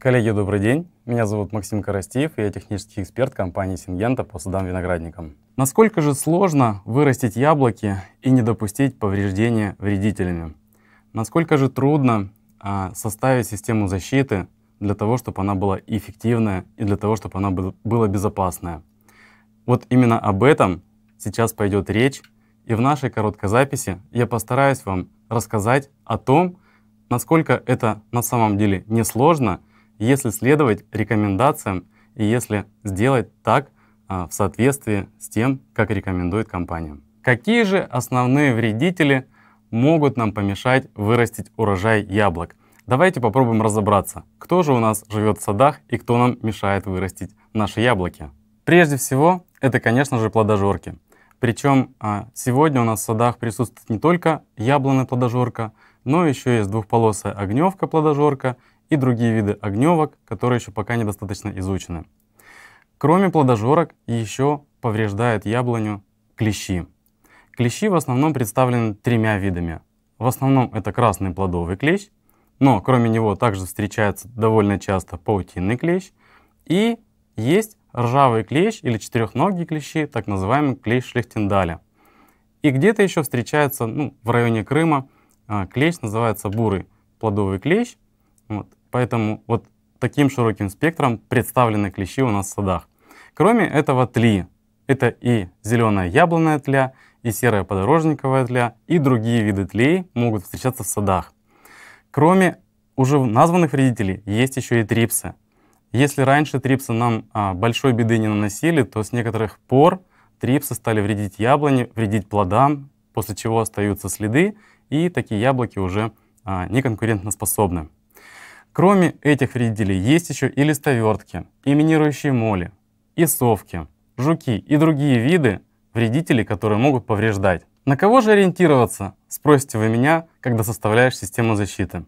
Коллеги, добрый день. Меня зовут Максим Коростеев, и я технический эксперт компании Сингента по садам виноградникам. Насколько же сложно вырастить яблоки и не допустить повреждения вредителями? Насколько же трудно а, составить систему защиты для того, чтобы она была эффективная и для того, чтобы она была безопасная? Вот именно об этом сейчас пойдет речь, и в нашей короткой записи я постараюсь вам рассказать о том, насколько это на самом деле несложно сложно если следовать рекомендациям и если сделать так а, в соответствии с тем, как рекомендует компания. Какие же основные вредители могут нам помешать вырастить урожай яблок? Давайте попробуем разобраться, кто же у нас живет в садах и кто нам мешает вырастить наши яблоки. Прежде всего, это, конечно же, плодожорки. Причем а, сегодня у нас в садах присутствует не только яблоная плодожорка, но еще есть двухполосая огневка плодожорка и другие виды огневок, которые еще пока недостаточно изучены. Кроме плодожорок, еще повреждает яблоню клещи. Клещи в основном представлены тремя видами. В основном это красный плодовый клещ, но кроме него также встречается довольно часто паутинный клещ. И есть ржавый клещ или четырехногие клещи, так называемый клещ Шлехтендаля. И где-то еще встречается ну, в районе Крыма а, клещ, называется бурый плодовый клещ. Вот. Поэтому вот таким широким спектром представлены клещи у нас в садах. Кроме этого тли. Это и зеленая яблонная тля, и серая подорожниковая тля, и другие виды тлей могут встречаться в садах. Кроме уже названных вредителей есть еще и трипсы. Если раньше трипсы нам а, большой беды не наносили, то с некоторых пор трипсы стали вредить яблони, вредить плодам, после чего остаются следы, и такие яблоки уже а, неконкурентоспособны. Кроме этих вредителей есть еще и листовертки, и минирующие моли, и совки, жуки и другие виды вредителей, которые могут повреждать. На кого же ориентироваться, спросите вы меня, когда составляешь систему защиты.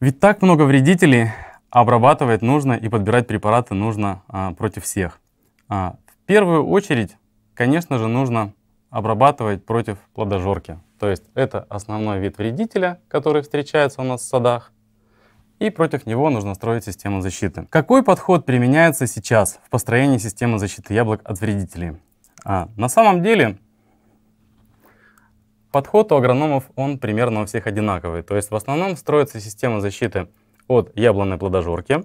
Ведь так много вредителей, обрабатывать нужно и подбирать препараты нужно а, против всех. А, в первую очередь, конечно же, нужно обрабатывать против плодожорки. То есть это основной вид вредителя, который встречается у нас в садах и против него нужно строить систему защиты. Какой подход применяется сейчас в построении системы защиты яблок от вредителей? А, на самом деле подход у агрономов он примерно у всех одинаковый. То есть в основном строится система защиты от яблонной плодожорки,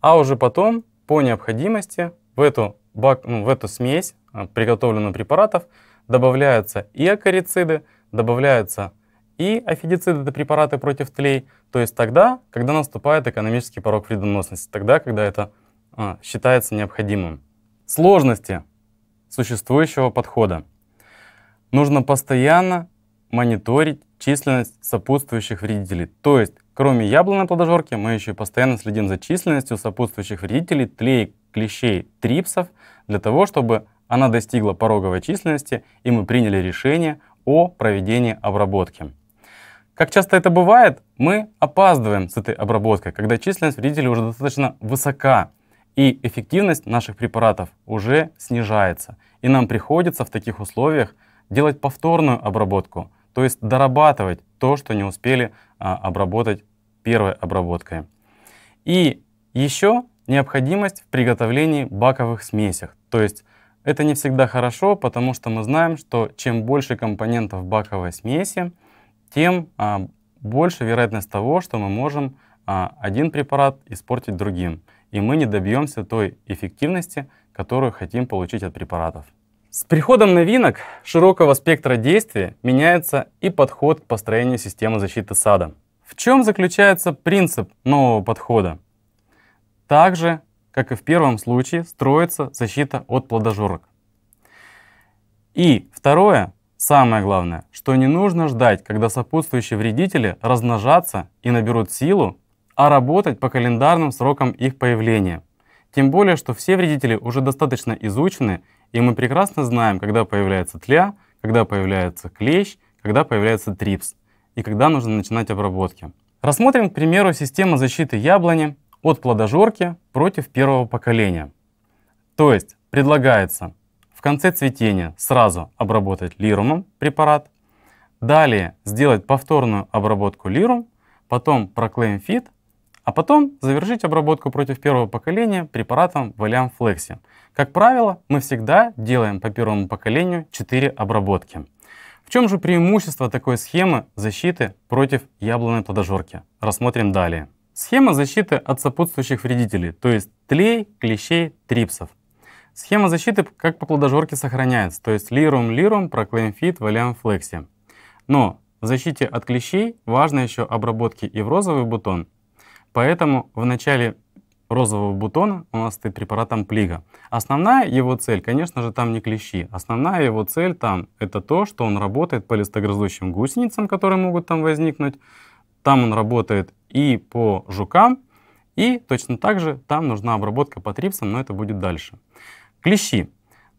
а уже потом по необходимости в эту, бак, ну, в эту смесь э, приготовленных препаратов добавляются и акарициды, добавляются и афидициды – это препараты против тлей, то есть тогда, когда наступает экономический порог вредоносности, тогда, когда это а, считается необходимым. Сложности существующего подхода. Нужно постоянно мониторить численность сопутствующих вредителей. То есть, кроме яблонной плодожорки, мы еще и постоянно следим за численностью сопутствующих вредителей, тлей, клещей, трипсов, для того, чтобы она достигла пороговой численности, и мы приняли решение о проведении обработки. Как часто это бывает, мы опаздываем с этой обработкой, когда численность вредителей уже достаточно высока, и эффективность наших препаратов уже снижается. И нам приходится в таких условиях делать повторную обработку, то есть дорабатывать то, что не успели а, обработать первой обработкой. И еще необходимость в приготовлении баковых смесях. То есть это не всегда хорошо, потому что мы знаем, что чем больше компонентов баковой смеси, тем а, больше вероятность того, что мы можем а, один препарат испортить другим, и мы не добьемся той эффективности, которую хотим получить от препаратов. С приходом новинок широкого спектра действия меняется и подход к построению системы защиты сада. В чем заключается принцип нового подхода? Так же, как и в первом случае, строится защита от плодожорок. И второе, Самое главное, что не нужно ждать, когда сопутствующие вредители размножатся и наберут силу, а работать по календарным срокам их появления. Тем более, что все вредители уже достаточно изучены, и мы прекрасно знаем, когда появляется тля, когда появляется клещ, когда появляется трипс и когда нужно начинать обработки. Рассмотрим, к примеру, систему защиты яблони от плодожорки против первого поколения. То есть предлагается в конце цветения сразу обработать лирумом препарат. Далее сделать повторную обработку лирум, потом проклеим фит, а потом завершить обработку против первого поколения препаратом Valiant Flexi. Как правило, мы всегда делаем по первому поколению 4 обработки. В чем же преимущество такой схемы защиты против яблонной плодожорки? Рассмотрим далее. Схема защиты от сопутствующих вредителей, то есть тлей, клещей, трипсов. Схема защиты как по плодожорке сохраняется, то есть лирум лирум, проклейм фит, валям флекси. Но в защите от клещей важно еще обработки и в розовый бутон. Поэтому в начале розового бутона у нас стоит препаратом плига. Основная его цель, конечно же, там не клещи. Основная его цель там это то, что он работает по листогрызущим гусеницам, которые могут там возникнуть. Там он работает и по жукам, и точно так же там нужна обработка по трипсам, но это будет дальше. Клещи.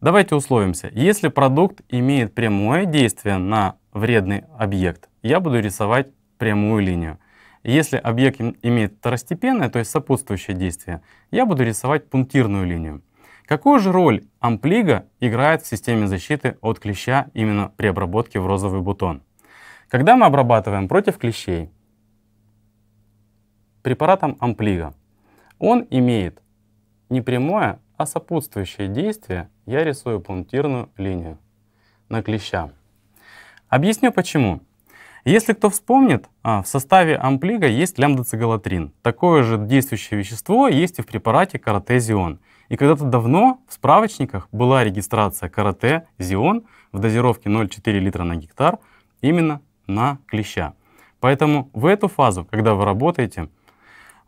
Давайте условимся. Если продукт имеет прямое действие на вредный объект, я буду рисовать прямую линию. Если объект имеет второстепенное, то есть сопутствующее действие, я буду рисовать пунктирную линию. Какую же роль амплига играет в системе защиты от клеща именно при обработке в розовый бутон? Когда мы обрабатываем против клещей препаратом амплига, он имеет не прямое, а сопутствующее действие я рисую пунктирную линию на клеща. Объясню почему. Если кто вспомнит, а, в составе амплига есть лямбдоцигалатрин. Такое же действующее вещество есть и в препарате каротезион. И когда-то давно в справочниках была регистрация каротезион в дозировке 0,4 литра на гектар именно на клеща. Поэтому в эту фазу, когда вы работаете,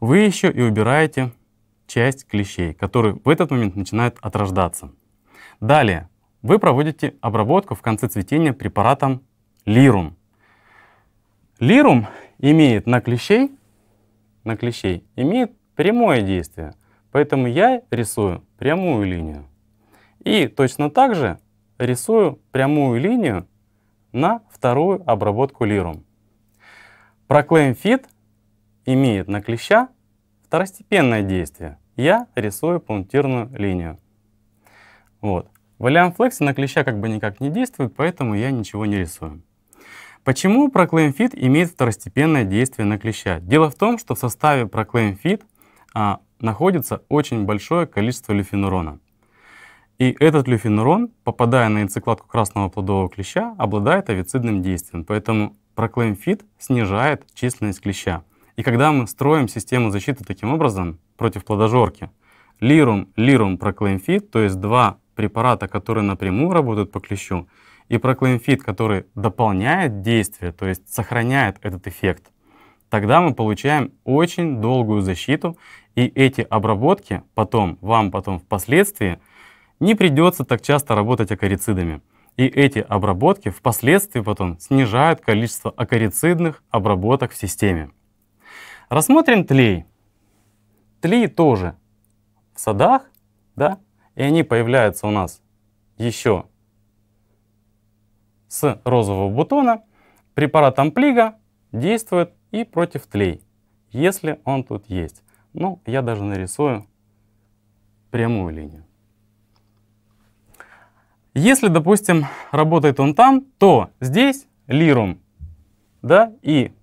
вы еще и убираете часть клещей, которые в этот момент начинают отрождаться. Далее вы проводите обработку в конце цветения препаратом лирум. Лирум имеет на клещей, на клещей имеет прямое действие, поэтому я рисую прямую линию. И точно так же рисую прямую линию на вторую обработку лирум. Проклейм имеет на клеща второстепенное действие, я рисую пунктирную линию. Вот. В Alliance на клеща как бы никак не действует, поэтому я ничего не рисую. Почему Proclaim имеет второстепенное действие на клеща? Дело в том, что в составе Proclaim а, находится очень большое количество люфинурона. И этот люфинурон, попадая на яйцекладку красного плодового клеща, обладает авицидным действием. поэтому Proclaim снижает численность клеща. И когда мы строим систему защиты таким образом против плодожорки, лирум, лирум, проклеймфит, то есть два препарата, которые напрямую работают по клещу, и проклеймфит, который дополняет действие, то есть сохраняет этот эффект, тогда мы получаем очень долгую защиту, и эти обработки потом, вам потом впоследствии, не придется так часто работать акарицидами. И эти обработки впоследствии потом снижают количество акарицидных обработок в системе. Рассмотрим тлей. Тлей тоже в садах, да, и они появляются у нас еще с розового бутона. Препарат амплига действует и против тлей, если он тут есть. Ну, я даже нарисую прямую линию. Если, допустим, работает он там, то здесь лирум, да, и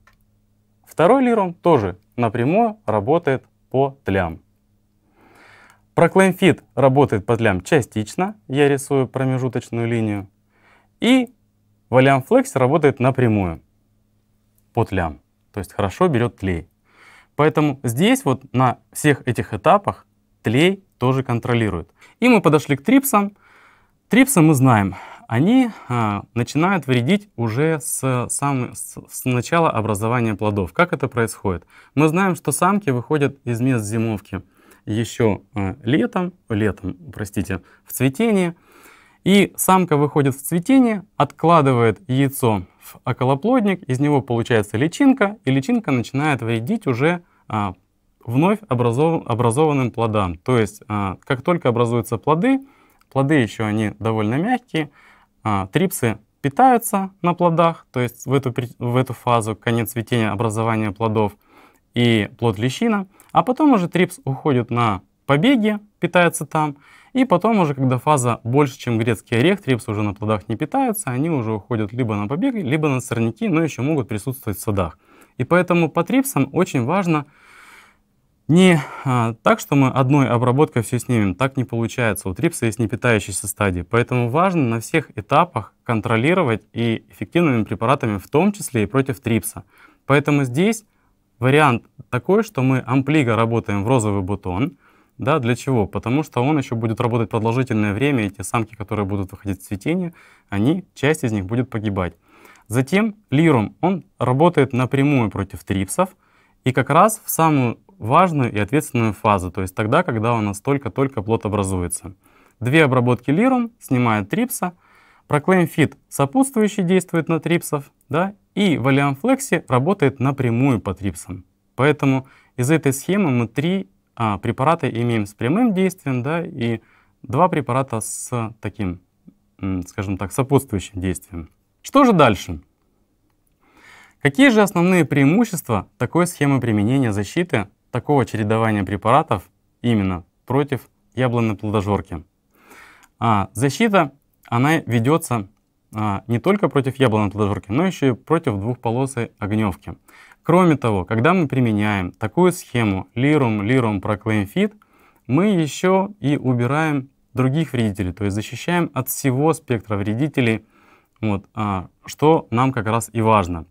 Второй лирум тоже напрямую работает по тлям. Proclaim работает по тлям частично, я рисую промежуточную линию. И Valiant Flex работает напрямую по тлям, то есть хорошо берет тлей. Поэтому здесь вот на всех этих этапах тлей тоже контролирует. И мы подошли к трипсам. Трипсы мы знаем, они а, начинают вредить уже с, сам, с, начала образования плодов. Как это происходит? Мы знаем, что самки выходят из мест зимовки еще а, летом, летом, простите, в цветении. И самка выходит в цветение, откладывает яйцо в околоплодник, из него получается личинка, и личинка начинает вредить уже а, вновь образов, образованным плодам. То есть, а, как только образуются плоды, плоды еще они довольно мягкие, а, трипсы питаются на плодах, то есть в эту, в эту фазу конец цветения, образования плодов и плод лещина. А потом уже трипс уходит на побеги, питается там. И потом уже, когда фаза больше, чем грецкий орех, трипсы уже на плодах не питаются, они уже уходят либо на побеги, либо на сорняки, но еще могут присутствовать в садах. И поэтому по трипсам очень важно не а, так, что мы одной обработкой все снимем, так не получается. У трипса есть непитающиеся стадии, поэтому важно на всех этапах контролировать и эффективными препаратами, в том числе и против трипса. Поэтому здесь вариант такой, что мы амплиго работаем в розовый бутон, да, для чего? Потому что он еще будет работать продолжительное время, Эти самки, которые будут выходить в цветение, они, часть из них будет погибать. Затем лирум, он работает напрямую против трипсов, и как раз в самую важную и ответственную фазу, то есть тогда, когда у нас только-только плод образуется. Две обработки лирум снимают трипса, Proclaim Fit сопутствующий действует на трипсов, да, и Valiant Flexi работает напрямую по трипсам. Поэтому из этой схемы мы три а, препарата имеем с прямым действием, да, и два препарата с таким, скажем так, сопутствующим действием. Что же дальше? Какие же основные преимущества такой схемы применения защиты такого чередования препаратов именно против яблонной плодожорки. А защита, она ведется а, не только против яблонной плодожорки, но еще и против двухполосой огневки. Кроме того, когда мы применяем такую схему Lirum Lirum Proclaim Fit, мы еще и убираем других вредителей, то есть защищаем от всего спектра вредителей, вот, а, что нам как раз и важно.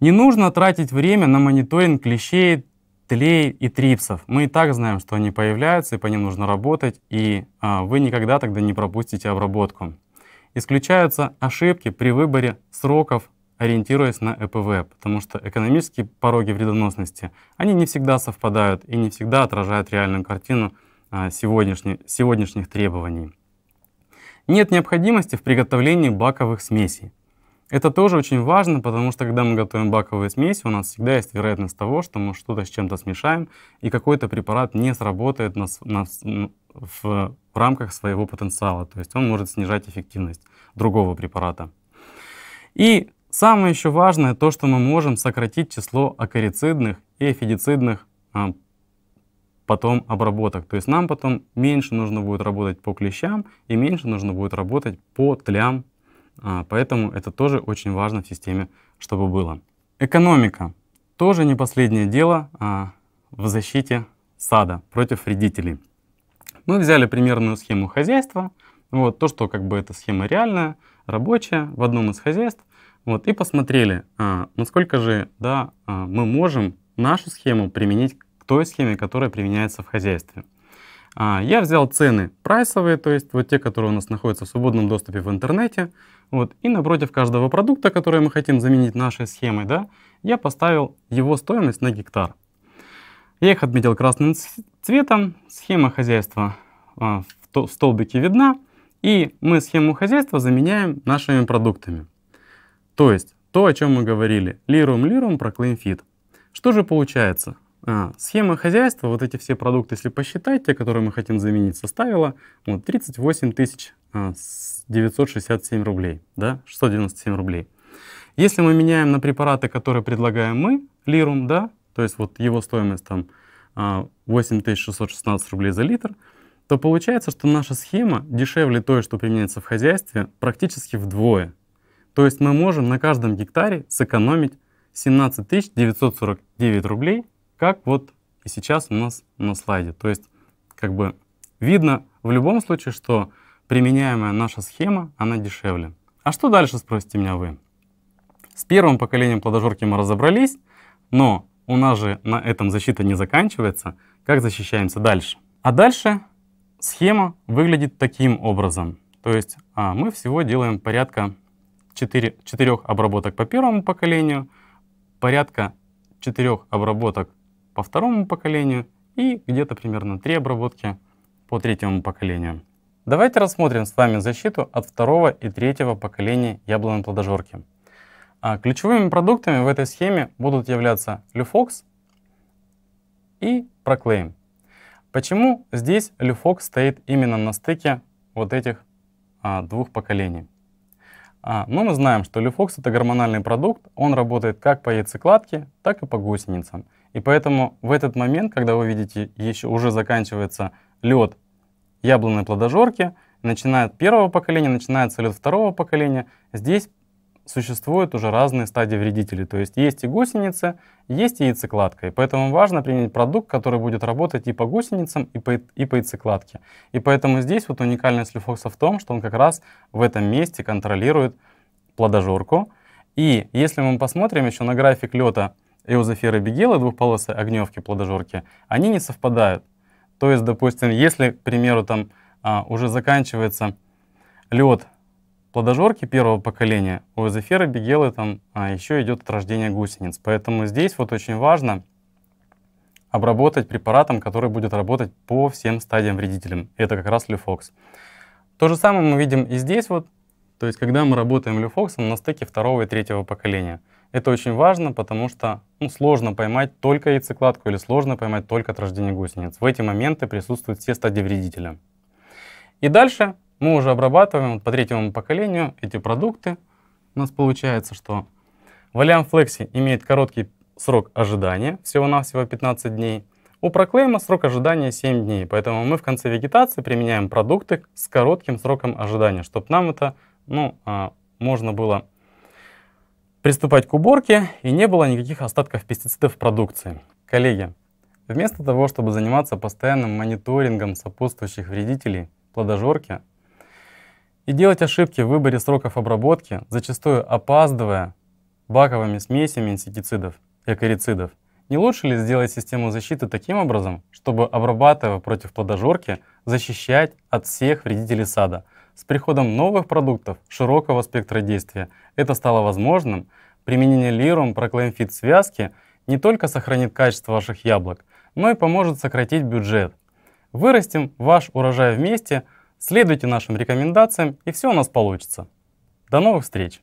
Не нужно тратить время на мониторинг клещей, тлей и трипсов. Мы и так знаем, что они появляются, и по ним нужно работать, и а, вы никогда тогда не пропустите обработку. Исключаются ошибки при выборе сроков, ориентируясь на ЭПВ, потому что экономические пороги вредоносности, они не всегда совпадают и не всегда отражают реальную картину а, сегодняшних, сегодняшних требований. Нет необходимости в приготовлении баковых смесей. Это тоже очень важно, потому что когда мы готовим баковые смеси, у нас всегда есть вероятность того, что мы что-то с чем-то смешаем, и какой-то препарат не сработает на, на, в, в рамках своего потенциала. То есть он может снижать эффективность другого препарата. И самое еще важное, то, что мы можем сократить число акарицидных и эфидицидных а, потом обработок. То есть нам потом меньше нужно будет работать по клещам и меньше нужно будет работать по тлям а, поэтому это тоже очень важно в системе, чтобы было. Экономика. Тоже не последнее дело а, в защите сада против вредителей. Мы взяли примерную схему хозяйства, вот, то, что как бы эта схема реальная, рабочая в одном из хозяйств, вот, и посмотрели, а, насколько же да, мы можем нашу схему применить к той схеме, которая применяется в хозяйстве. А, я взял цены прайсовые, то есть вот те, которые у нас находятся в свободном доступе в интернете. Вот, и напротив каждого продукта, который мы хотим заменить нашей схемой, да, я поставил его стоимость на гектар. Я их отметил красным цветом, схема хозяйства а, в столбике видна, и мы схему хозяйства заменяем нашими продуктами. То есть то, о чем мы говорили, лирум-лирум, проклейм фит. Что же получается? А, схема хозяйства, вот эти все продукты, если посчитать, те, которые мы хотим заменить, составила вот, 38 тысяч 967 а, рублей, да, 697 рублей. Если мы меняем на препараты, которые предлагаем мы, лирум, да, то есть вот его стоимость там 8616 а, рублей за литр, то получается, что наша схема дешевле той, что применяется в хозяйстве, практически вдвое. То есть мы можем на каждом гектаре сэкономить 17 949 рублей как вот и сейчас у нас на слайде. То есть как бы видно в любом случае, что применяемая наша схема, она дешевле. А что дальше, спросите меня вы? С первым поколением плодожорки мы разобрались, но у нас же на этом защита не заканчивается. Как защищаемся дальше? А дальше схема выглядит таким образом. То есть а, мы всего делаем порядка 4, 4 обработок по первому поколению, порядка 4 обработок по второму поколению и где-то примерно 3 обработки по третьему поколению. Давайте рассмотрим с вами защиту от второго и третьего поколения яблонной плодожорки. А ключевыми продуктами в этой схеме будут являться Люфокс и Проклейм. Почему здесь Люфокс стоит именно на стыке вот этих а, двух поколений? А, ну мы знаем, что люфокс это гормональный продукт, он работает как по яйцекладке, так и по гусеницам. И поэтому в этот момент, когда вы видите, еще уже заканчивается лед яблонной плодожорки, начинает первого поколения, начинается лед второго поколения, здесь существуют уже разные стадии вредителей. То есть есть и гусеницы, есть и яйцекладка. И поэтому важно применить продукт, который будет работать и по гусеницам, и по, и по яйцекладке. И поэтому здесь вот уникальность люфокса в том, что он как раз в этом месте контролирует плодожорку. И если мы посмотрим еще на график лета эозоферы бигелы, двухполосы, огневки, плодожорки, они не совпадают. То есть, допустим, если, к примеру, там а, уже заканчивается лед плодожорки первого поколения, у эозоферы бигелы там а, еще идет от рождения гусениц. Поэтому здесь вот очень важно обработать препаратом, который будет работать по всем стадиям вредителям. Это как раз люфокс. То же самое мы видим и здесь вот, то есть когда мы работаем люфоксом на стыке второго и третьего поколения – это очень важно, потому что ну, сложно поймать только яйцекладку или сложно поймать только от гусениц. В эти моменты присутствуют все стадии вредителя. И дальше мы уже обрабатываем по третьему поколению эти продукты. У нас получается, что Valiant Flexi имеет короткий срок ожидания, всего-навсего 15 дней. У Проклейма срок ожидания 7 дней, поэтому мы в конце вегетации применяем продукты с коротким сроком ожидания, чтобы нам это ну, а, можно было приступать к уборке, и не было никаких остатков пестицидов в продукции. Коллеги, вместо того, чтобы заниматься постоянным мониторингом сопутствующих вредителей плодожорки и делать ошибки в выборе сроков обработки, зачастую опаздывая баковыми смесями инсектицидов, и акарицидов, не лучше ли сделать систему защиты таким образом, чтобы, обрабатывая против плодожорки, защищать от всех вредителей сада – с приходом новых продуктов широкого спектра действия это стало возможным. Применение Lirum ProClaimFit связки не только сохранит качество ваших яблок, но и поможет сократить бюджет. Вырастим ваш урожай вместе, следуйте нашим рекомендациям и все у нас получится. До новых встреч!